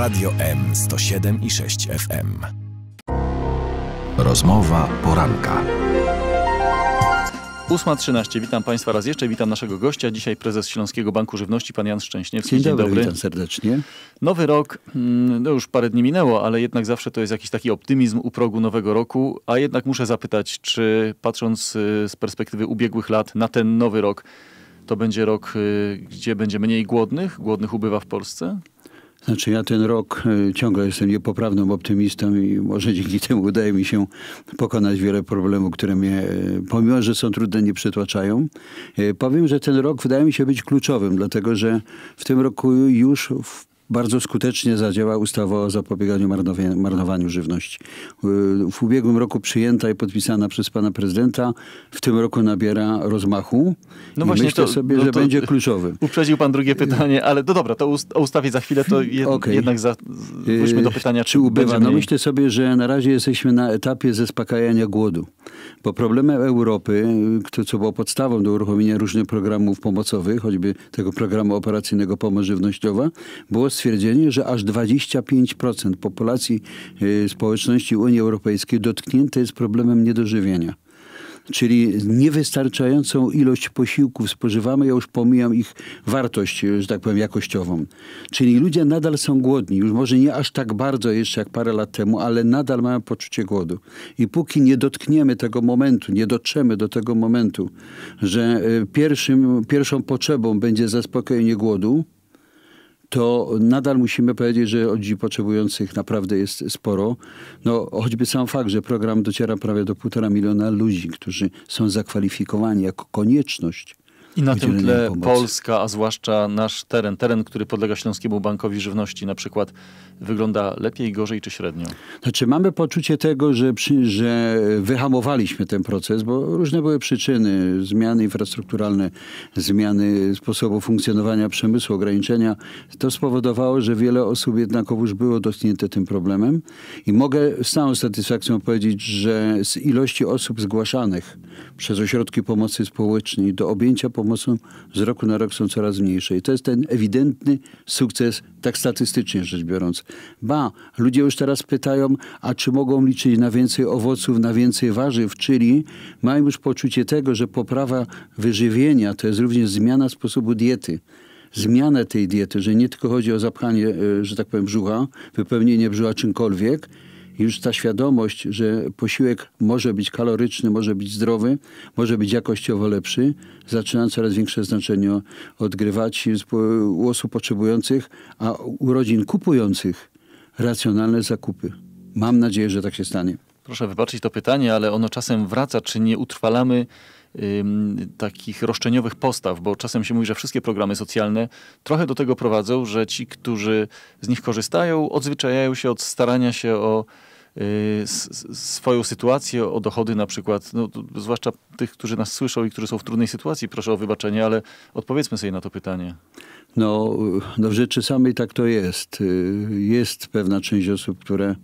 Radio M 107 i 6 FM. Rozmowa poranka. 8.13. Witam Państwa raz jeszcze. Witam naszego gościa. Dzisiaj prezes Śląskiego Banku Żywności, pan Jan Szczęśniewski. Dzień dobry, Dzień dobry. witam serdecznie. Nowy rok, mm, no już parę dni minęło, ale jednak zawsze to jest jakiś taki optymizm u progu nowego roku. A jednak muszę zapytać, czy patrząc y, z perspektywy ubiegłych lat na ten nowy rok, to będzie rok, y, gdzie będzie mniej głodnych? Głodnych ubywa w Polsce? Znaczy ja ten rok e, ciągle jestem niepoprawnym optymistą i może dzięki temu udaje mi się pokonać wiele problemów, które mnie, e, pomimo że są trudne, nie przytłaczają. E, powiem, że ten rok wydaje mi się być kluczowym, dlatego że w tym roku już w bardzo skutecznie zadziała ustawa o zapobieganiu marnowaniu żywności. W ubiegłym roku przyjęta i podpisana przez pana prezydenta, w tym roku nabiera rozmachu. No właśnie myślę to, sobie, no że będzie kluczowy. Uprzedził pan drugie pytanie, ale no dobra, to ust, o ustawie za chwilę, to jed, okay. jednak za, wróćmy do pytania, czy, czy ubywa. No myślę sobie, że na razie jesteśmy na etapie zaspokajania głodu. Bo problemem Europy, co było podstawą do uruchomienia różnych programów pomocowych, choćby tego programu operacyjnego Pomoc Żywnościowa, było stwierdzenie, że aż 25% populacji y, społeczności Unii Europejskiej dotknięte jest problemem niedożywienia czyli niewystarczającą ilość posiłków spożywamy, ja już pomijam ich wartość, że tak powiem, jakościową. Czyli ludzie nadal są głodni, już może nie aż tak bardzo jeszcze jak parę lat temu, ale nadal mają poczucie głodu. I póki nie dotkniemy tego momentu, nie dotrzemy do tego momentu, że e, pierwszym, pierwszą potrzebą będzie zaspokojenie głodu, to nadal musimy powiedzieć, że ludzi potrzebujących naprawdę jest sporo. No, choćby sam fakt, że program dociera prawie do półtora miliona ludzi, którzy są zakwalifikowani jako konieczność i na tym tle Polska, a zwłaszcza nasz teren, teren, który podlega Śląskiemu Bankowi Żywności na przykład, wygląda lepiej, gorzej czy średnio? Znaczy mamy poczucie tego, że, że wyhamowaliśmy ten proces, bo różne były przyczyny, zmiany infrastrukturalne, zmiany sposobu funkcjonowania przemysłu, ograniczenia. To spowodowało, że wiele osób jednakowoż było dotknięte tym problemem i mogę z całą satysfakcją powiedzieć, że z ilości osób zgłaszanych przez ośrodki pomocy społecznej do objęcia pomocy mocno z roku na rok są coraz mniejsze. I to jest ten ewidentny sukces, tak statystycznie rzecz biorąc. Ba, ludzie już teraz pytają, a czy mogą liczyć na więcej owoców, na więcej warzyw, czyli mają już poczucie tego, że poprawa wyżywienia to jest również zmiana sposobu diety zmianę tej diety, że nie tylko chodzi o zapchanie, e, że tak powiem, brzucha, wypełnienie brzucha czymkolwiek, już ta świadomość, że posiłek może być kaloryczny, może być zdrowy, może być jakościowo lepszy, zaczyna coraz większe znaczenie odgrywać u osób potrzebujących, a u rodzin kupujących racjonalne zakupy. Mam nadzieję, że tak się stanie. Proszę wybaczyć to pytanie, ale ono czasem wraca. Czy nie utrwalamy takich roszczeniowych postaw, bo czasem się mówi, że wszystkie programy socjalne trochę do tego prowadzą, że ci, którzy z nich korzystają, odzwyczajają się od starania się o Y, swoją sytuację o dochody na przykład, no, zwłaszcza tych, którzy nas słyszą i którzy są w trudnej sytuacji, proszę o wybaczenie, ale odpowiedzmy sobie na to pytanie. No, no w rzeczy samej tak to jest. Y, jest pewna część osób, które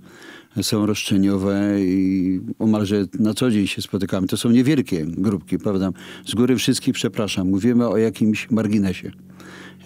są roszczeniowe i omalże na co dzień się spotykamy. To są niewielkie grupki, prawda? Z góry wszystkich przepraszam. Mówimy o jakimś marginesie.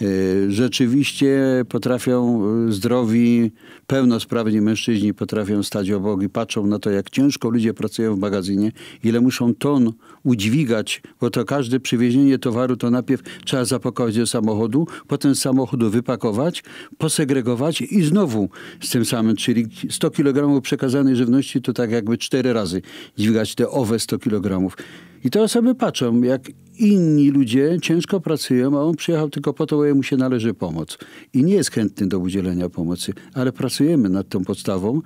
Y, rzeczywiście potrafią y, zdrowi, pełnosprawni mężczyźni potrafią stać obok i patrzą na to, jak ciężko ludzie pracują w magazynie, ile muszą ton udźwigać, bo to każde przywiezienie towaru to najpierw trzeba zapakować do samochodu, potem z samochodu wypakować, posegregować i znowu z tym samym, czyli 100 kg przekazanej żywności to tak jakby cztery razy dźwigać te owe 100 kg. I te osoby patrzą, jak inni ludzie ciężko pracują, a on przyjechał tylko po to, bo mu się należy pomoc. I nie jest chętny do udzielenia pomocy, ale pracujemy nad tą podstawą,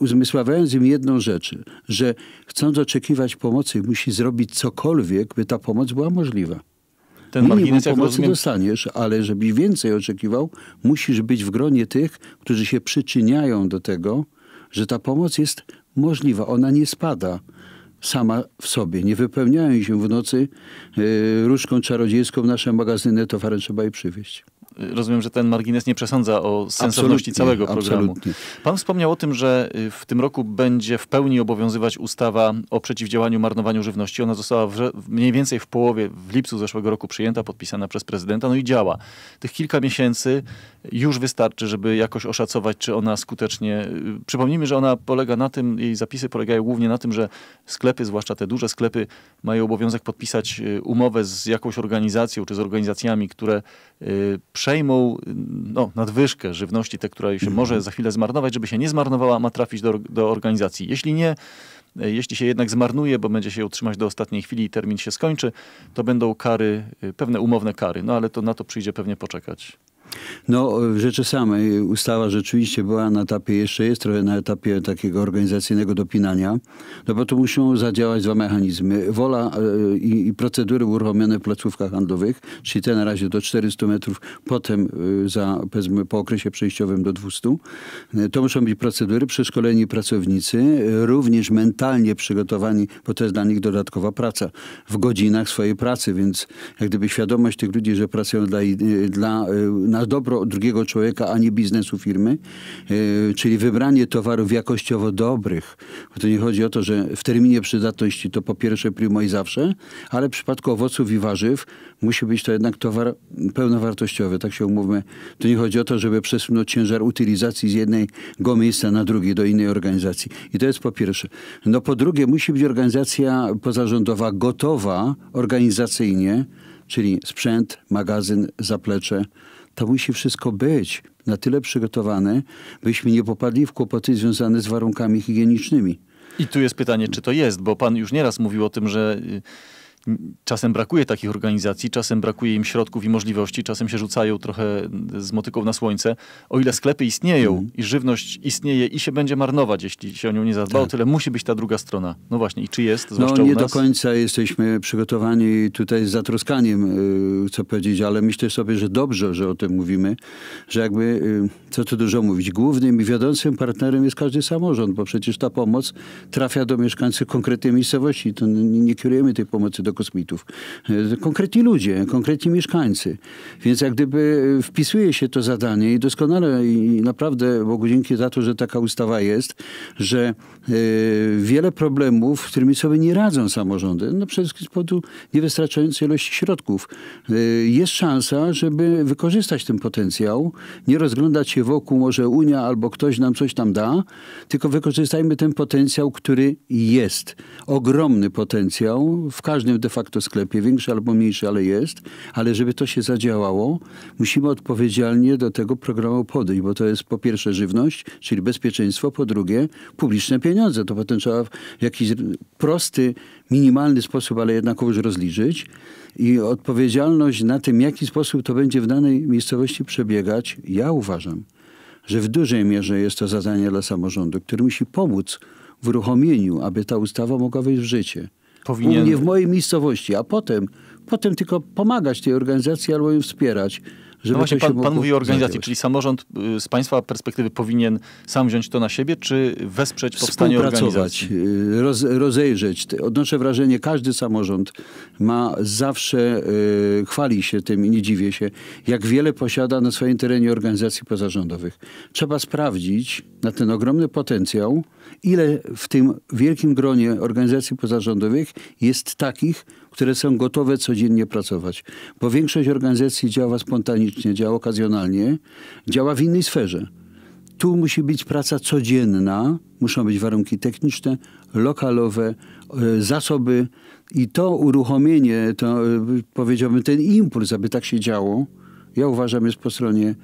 uzmysławiając im jedną rzecz, że chcąc oczekiwać pomocy, musi zrobić cokolwiek, by ta pomoc była możliwa. Ten Minimum pomocy rozumiem... dostaniesz, ale żebyś więcej oczekiwał, musisz być w gronie tych, którzy się przyczyniają do tego, że ta pomoc jest możliwa, ona nie spada sama w sobie. Nie wypełniają się w nocy yy, różką czarodziejską nasze magazyny, towarem trzeba je przywieźć rozumiem, że ten margines nie przesądza o sensowności absolutnie, całego programu. Absolutnie. Pan wspomniał o tym, że y, w tym roku będzie w pełni obowiązywać ustawa o przeciwdziałaniu marnowaniu żywności. Ona została w, mniej więcej w połowie, w lipcu zeszłego roku przyjęta, podpisana przez prezydenta, no i działa. Tych kilka miesięcy już wystarczy, żeby jakoś oszacować, czy ona skutecznie... Y, przypomnijmy, że ona polega na tym, jej zapisy polegają głównie na tym, że sklepy, zwłaszcza te duże sklepy, mają obowiązek podpisać y, umowę z jakąś organizacją, czy z organizacjami, które przed przejmą no, nadwyżkę żywności, tę, która się może za chwilę zmarnować, żeby się nie zmarnowała, ma trafić do, do organizacji. Jeśli nie, e, jeśli się jednak zmarnuje, bo będzie się utrzymać do ostatniej chwili i termin się skończy, to będą kary, e, pewne umowne kary. No ale to na to przyjdzie pewnie poczekać. No, rzeczy samej. Ustawa rzeczywiście była na etapie, jeszcze jest trochę na etapie takiego organizacyjnego dopinania, no bo tu muszą zadziałać dwa mechanizmy. Wola e, i, i procedury uruchomione w placówkach handlowych, czyli te na razie do 400 metrów, potem e, za, po okresie przejściowym do 200. E, to muszą być procedury, przeszkoleni pracownicy, również mentalnie przygotowani, bo to jest dla nich dodatkowa praca w godzinach swojej pracy, więc jak gdyby świadomość tych ludzi, że pracują dla, dla na na dobro drugiego człowieka, a nie biznesu firmy, e, czyli wybranie towarów jakościowo dobrych. Bo to nie chodzi o to, że w terminie przydatności to po pierwsze primo i zawsze, ale w przypadku owoców i warzyw musi być to jednak towar pełnowartościowy, tak się umówmy. To nie chodzi o to, żeby przesunąć ciężar utylizacji z jednego miejsca na drugie, do innej organizacji. I to jest po pierwsze. No po drugie, musi być organizacja pozarządowa gotowa organizacyjnie, czyli sprzęt, magazyn, zaplecze, to musi wszystko być na tyle przygotowane, byśmy nie popadli w kłopoty związane z warunkami higienicznymi. I tu jest pytanie, czy to jest, bo pan już nieraz mówił o tym, że y, Czasem brakuje takich organizacji, czasem brakuje im środków i możliwości, czasem się rzucają trochę z motyką na słońce. O ile sklepy istnieją mm. i żywność istnieje i się będzie marnować, jeśli się o nią nie zadba, tak. o tyle musi być ta druga strona. No właśnie, i czy jest, No nie do końca jesteśmy przygotowani tutaj z zatroskaniem, y, chcę powiedzieć, ale myślę sobie, że dobrze, że o tym mówimy, że jakby, y, co tu dużo mówić, głównym i wiodącym partnerem jest każdy samorząd, bo przecież ta pomoc trafia do mieszkańców konkretnej miejscowości. To nie kierujemy tej pomocy do do kosmitów. E, konkretni ludzie, konkretni mieszkańcy. Więc jak gdyby wpisuje się to zadanie i doskonale i naprawdę Bogu dzięki za to, że taka ustawa jest, że e, wiele problemów, z którymi sobie nie radzą samorządy, no przede wszystkim z powodu niewystarczającej ilości środków, e, jest szansa, żeby wykorzystać ten potencjał, nie rozglądać się wokół, może Unia albo ktoś nam coś tam da, tylko wykorzystajmy ten potencjał, który jest. Ogromny potencjał w każdym de facto sklepie, większy albo mniejszy, ale jest, ale żeby to się zadziałało, musimy odpowiedzialnie do tego programu podejść, bo to jest po pierwsze żywność, czyli bezpieczeństwo, po drugie publiczne pieniądze. To potem trzeba w jakiś prosty, minimalny sposób, ale jednakowoż rozliczyć i odpowiedzialność na tym, w jaki sposób to będzie w danej miejscowości przebiegać, ja uważam, że w dużej mierze jest to zadanie dla samorządu, który musi pomóc w uruchomieniu, aby ta ustawa mogła wejść w życie powinien... U mnie w mojej miejscowości, a potem, potem tylko pomagać tej organizacji albo ją wspierać. Żeby no właśnie pan, pan mówi o organizacji, czyli samorząd y, z państwa perspektywy powinien sam wziąć to na siebie, czy wesprzeć powstanie organizacji? Y, roz, rozejrzeć. Odnoszę wrażenie, każdy samorząd ma zawsze, y, chwali się tym i nie dziwię się, jak wiele posiada na swoim terenie organizacji pozarządowych. Trzeba sprawdzić na ten ogromny potencjał, ile w tym wielkim gronie organizacji pozarządowych jest takich, które są gotowe codziennie pracować. Bo większość organizacji działa spontanicznie, działa okazjonalnie, działa w innej sferze. Tu musi być praca codzienna, muszą być warunki techniczne, lokalowe, e, zasoby i to uruchomienie, to e, powiedziałbym ten impuls, aby tak się działo, ja uważam, jest po stronie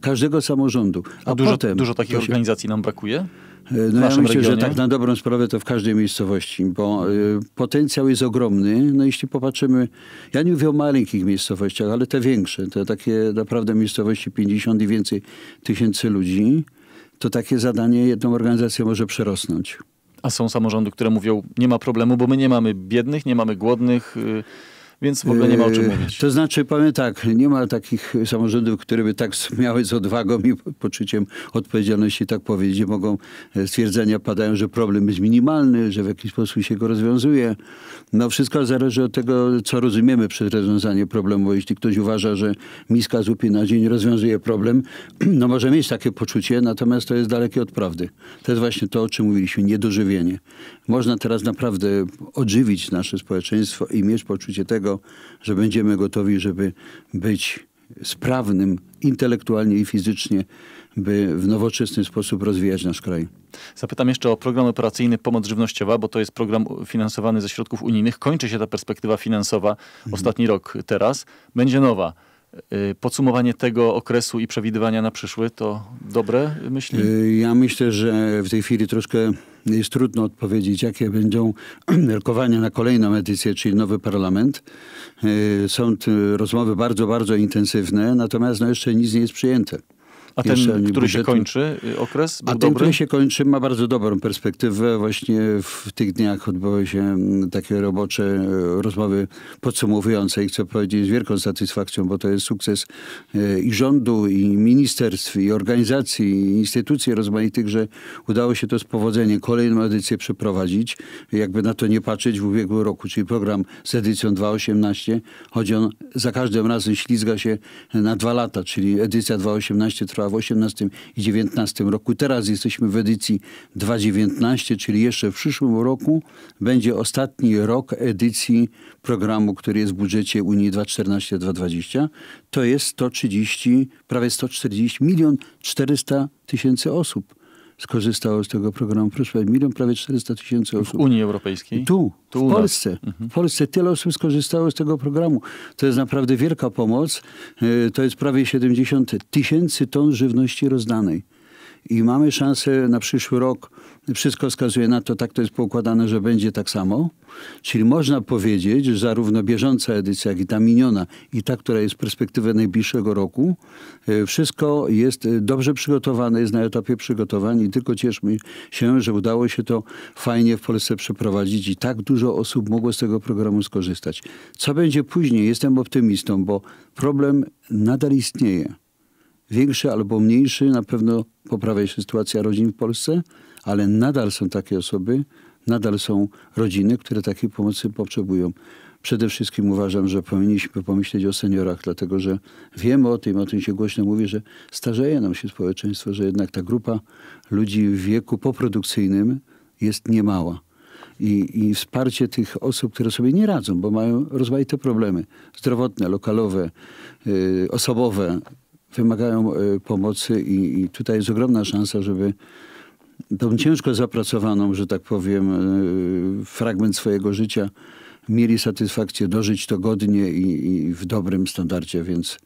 każdego samorządu. A, A dużo, potem, dużo takich się... organizacji nam brakuje? E, no ja myślę, regionie? że tak na dobrą sprawę to w każdej miejscowości, bo e, potencjał jest ogromny. No jeśli popatrzymy, ja nie mówię o maleńkich miejscowościach, ale te większe, te takie naprawdę miejscowości 50 i więcej tysięcy ludzi, to takie zadanie jedną organizację może przerosnąć. A są samorządy, które mówią, nie ma problemu, bo my nie mamy biednych, nie mamy głodnych. Y, więc w ogóle nie ma o czym yy, mówić. To znaczy, powiem tak, nie ma takich samorządów, które by tak miały z odwagą i poczuciem odpowiedzialności tak powiedzieć, mogą, e, stwierdzenia padają, że problem jest minimalny, że w jakiś sposób się go rozwiązuje. No wszystko zależy od tego, co rozumiemy przez rozwiązanie problemu. jeśli ktoś uważa, że miska zupy na dzień rozwiązuje problem, no może mieć takie poczucie, natomiast to jest dalekie od prawdy. To jest właśnie to, o czym mówiliśmy, niedożywienie. Można teraz naprawdę odżywić nasze społeczeństwo i mieć poczucie tego, że będziemy gotowi, żeby być sprawnym intelektualnie i fizycznie, by w nowoczesny sposób rozwijać nasz kraj. Zapytam jeszcze o program operacyjny Pomoc Żywnościowa, bo to jest program finansowany ze środków unijnych. Kończy się ta perspektywa finansowa, mhm. ostatni mhm. rok teraz. Będzie nowa. Y, podsumowanie tego okresu i przewidywania na przyszły to dobre myśli? Y, ja myślę, że w tej chwili troszkę jest trudno odpowiedzieć, jakie będą rokowania na kolejną edycję, czyli nowy parlament. E, są rozmowy bardzo, bardzo intensywne, natomiast no, jeszcze nic nie jest przyjęte. Y, A ten, który się kończy, okres A ten, dobry? który się kończy, ma bardzo dobrą perspektywę. Właśnie w tych dniach odbyły się mm, takie robocze e, rozmowy podsumowujące i chcę powiedzieć z wielką satysfakcją, bo to jest sukces e, i rządu, i ministerstw, i organizacji, i instytucji rozmaitych, że udało się to z powodzeniem kolejną edycję przeprowadzić. Jakby na to nie patrzeć w ubiegłym roku, czyli program z edycją 2018, choć on za każdym razem ślizga się na dwa lata, czyli edycja 2018 trwa w XVIII i XIX roku. Teraz jesteśmy w edycji 2019, czyli jeszcze w przyszłym roku będzie ostatni rok edycji programu, który jest w budżecie Unii 2014-2020. To jest 130, prawie 140, milion 400 tysięcy osób skorzystało z tego programu. Proszę milion prawie 400 tysięcy osób. W Unii Europejskiej? Tu, tu w Polsce. Mhm. W Polsce tyle osób skorzystało z tego programu. To jest naprawdę wielka pomoc. E, to jest prawie 70 tysięcy ton żywności rozdanej i mamy szansę na przyszły rok, wszystko wskazuje na to, tak to jest poukładane, że będzie tak samo. Czyli można powiedzieć, że zarówno bieżąca edycja, jak i ta miniona, i ta, która jest w perspektywie najbliższego roku, e, wszystko jest e, dobrze przygotowane, jest na etapie przygotowań i tylko cieszmy się, że udało się to fajnie w Polsce przeprowadzić i tak dużo osób mogło z tego programu skorzystać. Co będzie później? Jestem optymistą, bo problem nadal istnieje większy albo mniejszy, na pewno poprawia się sytuacja rodzin w Polsce, ale nadal są takie osoby, nadal są rodziny, które takiej pomocy potrzebują. Przede wszystkim uważam, że powinniśmy pomyśleć o seniorach, dlatego że wiemy o tym, o tym się głośno mówi, że starzeje nam się społeczeństwo, że jednak ta grupa ludzi w wieku poprodukcyjnym jest niemała. I, i, wsparcie tych osób, które sobie nie radzą, bo mają rozmaite problemy zdrowotne, lokalowe, yy, osobowe, wymagają e, pomocy i, i tutaj jest ogromna szansa, żeby tą ciężko zapracowaną, że tak powiem, e, fragment swojego życia mieli satysfakcję dożyć to godnie i, i w dobrym standardzie, więc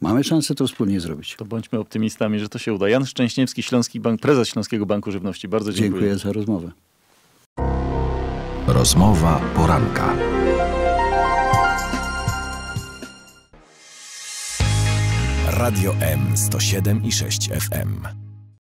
Mamy szansę to wspólnie zrobić. To bądźmy optymistami, że to się uda. Jan Szczęśniewski, Śląski Bank, prezes Śląskiego Banku Żywności. Bardzo dziękuję. Dziękuję za rozmowę. Rozmowa poranka. Radio M 107 i 6 FM.